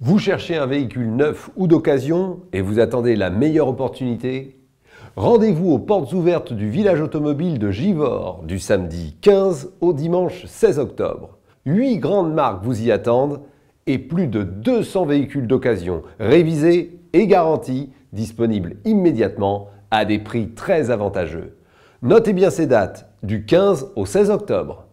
Vous cherchez un véhicule neuf ou d'occasion et vous attendez la meilleure opportunité Rendez-vous aux portes ouvertes du village automobile de Givor du samedi 15 au dimanche 16 octobre. Huit grandes marques vous y attendent et plus de 200 véhicules d'occasion révisés et garantis disponibles immédiatement à des prix très avantageux. Notez bien ces dates du 15 au 16 octobre.